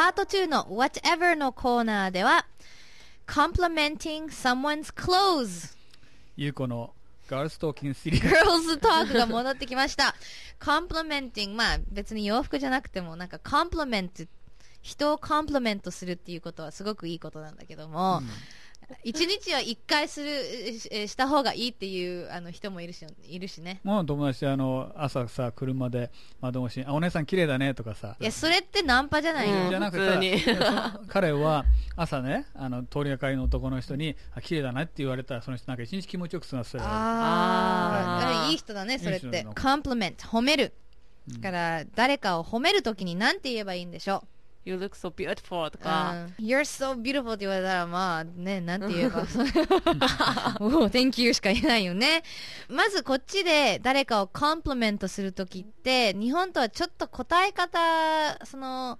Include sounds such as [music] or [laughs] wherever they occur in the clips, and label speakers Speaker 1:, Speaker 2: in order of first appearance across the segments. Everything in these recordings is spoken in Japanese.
Speaker 1: パート2の Whatever のコーナーでは Complimenting someone's clothes
Speaker 2: ゆうこのガールストーキングシリーズ。ガー
Speaker 1: ルズトークが戻ってきました。コンプメンティング。まあ別に洋服じゃなくても、なんかコンプメント、人をコンプメントするっていうことはすごくいいことなんだけども、うん、一日は一回するしした方がいいっていうあの人もいるしいるしね
Speaker 2: もう友達あの朝さ車で窓越しに「あお姉さん綺麗だね」とかさ
Speaker 1: いやそれってナンパじゃないよ、うん、じゃなくて [laughs]
Speaker 2: 彼は朝ねあの通りがかりの男の人に「あ綺麗だね」って言われたらその人なんか一日気持ちよくすなすああ、はい、いい人だねそれってコン
Speaker 1: プリメント褒めるだから誰かを褒めるときに何て言えばいいんでしょう You look so beautiful とか、うん、You're so beautiful って言われたらまあね、なんて言えば、も [laughs] う Thank you しか言えないよね。まずこっちで誰かをコンプメントするときって、日本とはちょっと答え方、その、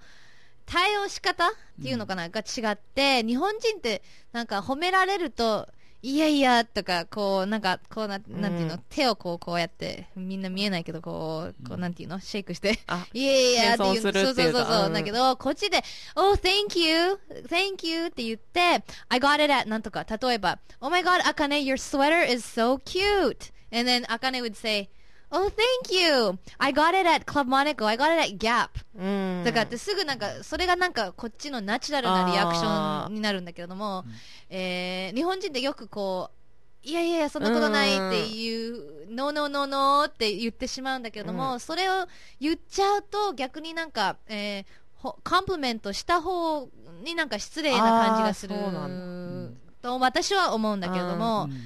Speaker 1: 対応し方っていうのかな、ん、が違って、日本人ってなんか褒められると、いやいや、とか、こう、なんか、こうな、なんていうの、うん、手をこう、こうやって、みんな見えないけど、こう、こう、なんていうの、シェイクしていやいやっていう、そうそうそうそう、うん、だけど、こっちで、oh, thank you, thank you って言って、I got it at なんとか、例えば、oh my god, Akane, your sweater is so cute. And then Akane would say, Oh, thank you! I got it at Club Monaco. I got it at Gap. うん、だからってすぐなんか、それがなんかこっちのナチュラルなリアクションになるんだけれども、えー、日本人でよくこう、いやいやいや、そんなことないっていう、ノーノーノーノーって言ってしまうんだけれども、うん、それを言っちゃうと逆になんか、えー、コンプメントした方になんか失礼な感じがすると私は思うんだけれども、うん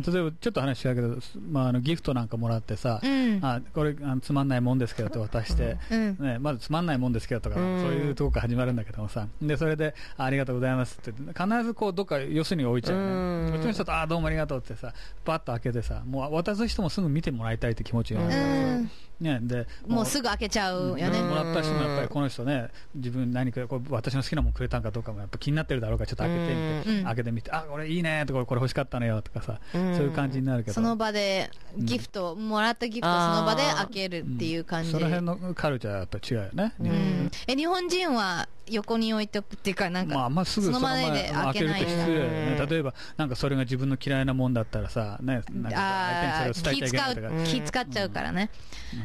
Speaker 2: 例えばちょっと話したけど、まあ、あのギフトなんかもらってさ、うん、あこれあのつまんないもんですけどと渡して、うん、ね、まだつまんないもんですけどとか、うん、そういうとこから始まるんだけどもさでそれでありがとうございますって必ずこうどっか四隅に置いちゃう、ね、うちの人とあどうもありがとうってさパッと開けてさもう渡す人もすぐ見てもらいたいって気持ちがる、うんね、でもうす
Speaker 1: ぐ開けちゃうよね。もらった人もやっぱり
Speaker 2: この人ね、自分何かこう私の好きなものくれたんかどうかもやっぱ気になってるだろうからちょっと開けてみて、うん、開けてみて、あこれいいねとかこれ欲しかったのよとかさ、そういう感じになるけど。その
Speaker 1: 場でギフト、うん、もらったギフトその場で開けるっていう感じ。うん、その辺
Speaker 2: のカルチャーやっぱ違うよ
Speaker 1: ね。え日本人は横に置いておくっていうか、なんか、ま
Speaker 2: あ、ますぐそのまで開けると失礼よね。例えば、なんかそれが自分の嫌いなもんだったらさ、ね、なんか相手にそれを伝えとか。気使っちゃうか
Speaker 1: らね。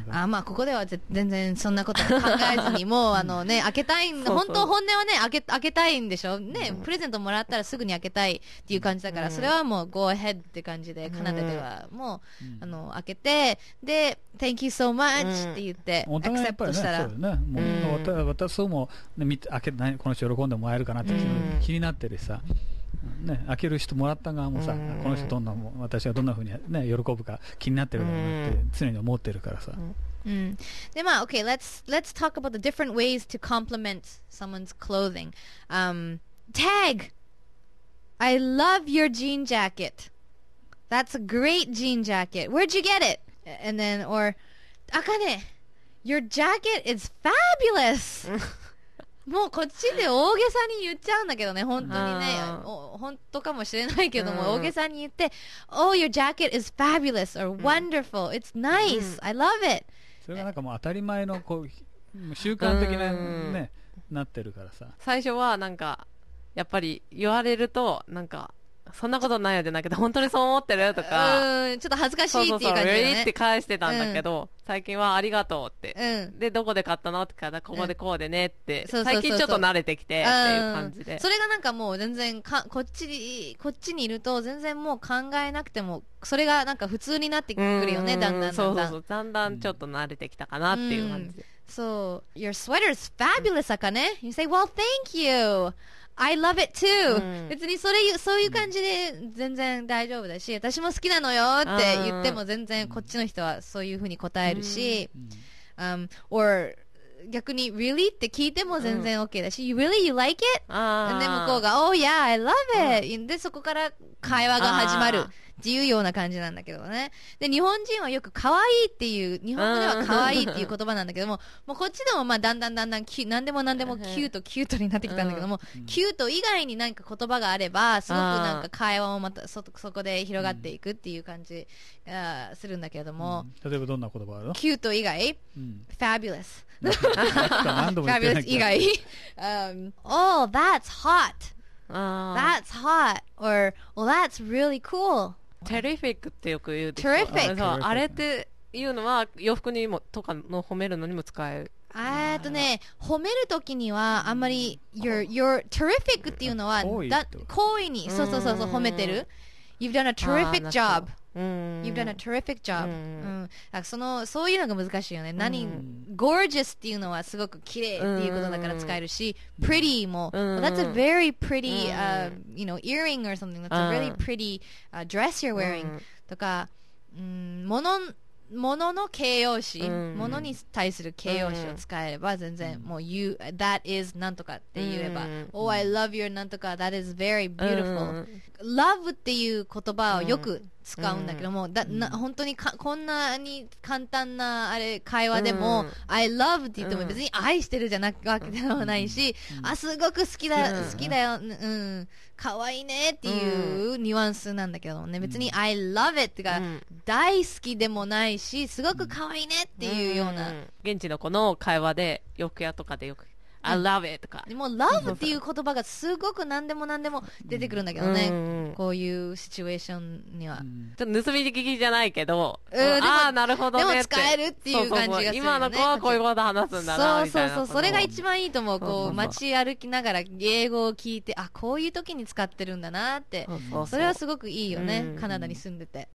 Speaker 1: うん、あまあ、ここでは全然そんなこと考えずに、もう、[laughs] あのね、開けたい、本当本音はね、開け、開けたいんでしょね、プレゼントもらったらすぐに開けたいっていう感じだから、それはもう、go ahead って感じで、カナダでは、もう、あの、開けて、で、thank you so much って言って、アクセプトしたら。そうね。
Speaker 2: も、ね、開け何この人喜んでもらえるかなって気になってるしさ、ね、開ける人もらった側もさ、この人どんな私はどんなふうに、ね、喜ぶか気になってるだろうなって常に思ってるからさ。
Speaker 1: うん、でまあ OK let's, let's talk about the different ways to complement someone's clothing、um, Tag I love your jean jacket That's a great jean jacket Where'd you get it? And then or Akane Your jacket is fabulous もうこっちで大げさに言っちゃうんだけどね、本当にね、本当かもしれないけども、大げさに言って、Oh, your jacket is fabulous or wonderful, it's nice, I love it.
Speaker 2: それがなんかもう当たり前のこう習慣的なね、なってる
Speaker 1: からさ。最初はなんか、やっぱり言われると、なんか、そんなことないよじゃなくて、本当にそう思ってるとか。うん、ちょっと恥ずかしいっていう感じで、ね。そうそうそうって返してたんだけど、うん、最近はありがとうって。うん、で、どこで買ったのって聞いたら、ここでこうでねって。うん、最近ちょっと慣れてきて、っていう感じで。それがなんかもう全然か、こっち、こっちにいると全然もう考えなくても、それがなんか普通になってくるよね、だんだんそうそうそう。だんだんちょっと慣れてきたかなっていう感じで。そう。Your sweater is fabulous, あかね。You say, well, thank you. I love it too!、うん、別にそれ、そういう感じで全然大丈夫だし、私も好きなのよって言っても全然こっちの人はそういうふうに答えるし、うん、um, or 逆に really って聞いても全然 OK だし、you really you like it? で、向こうが oh yeah I love it!、で、そこから会話が始まる。自由ような感じなんだけどね。で、日本人はよく可愛いっていう、日本語では可愛いっていう言葉なんだけども、もうこっちでもまあだんだんだんだんキュ、なんでもなんでもキュートキュートになってきたんだけども、うん、キュート以外になんか言葉があれば、すごくなんか会話をまたそ、そこで広がっていくっていう感じがするんだけれども、
Speaker 2: うん、例えばどんな言葉あるのキ
Speaker 1: ュート以外、うん、fabulous。[laughs] fabulous 以外、um, oh, that's hot! That's hot! Or, well, that's really cool! テリフィックってよく言うでしょ。テフィック。あれっていうのは洋服にもとかの褒めるのにも使える。えっとね、褒めるときにはあんまり、your, your terrific っていうのは、だ行為に、そうそうそうそう、褒めてる。You've done a terrific job. You've done a terrific job. うん、そのそういうのが難しいよね。何、gorgeous っていうのはすごく綺麗っていうことだから使えるし、pretty も、that's a very pretty, you know, earring or something. That's a really pretty dress you're wearing. とか、もの、ものの形容詞、ものに対する形容詞を使えれば全然、もう you, that is なんとかって言えば、oh I love your なんとか、that is very beautiful. love っていう言葉をよく、う使うんだけども、うん、だな本当にかこんなに簡単なあれ会話でも、うん、I love って言っても別に愛してるじゃなくわけでもないし、うん、あすごく好きだ、好きだよ、うん、可愛いねっていうニュアンスなんだけどね、別に I love it が大好きでもないし、すごく可愛いいねっていうような、現地のこの会話で、よくやとかでよく I love it とか。もう love っていう言葉がすごく何でも何でも出てくるんだけどね。こういうシチュエーションには。ちょっと盗み聞きじゃないけど、ああ、なるほどねでも使えるっていう感じがする、今の子はこういうこと話すんだなそうそうそう。それが一番いいと思う。こう、街歩きながら英語を聞いて、あ、こういう時に使ってるんだなって。それはすごくいいよね。カナダに住んでて。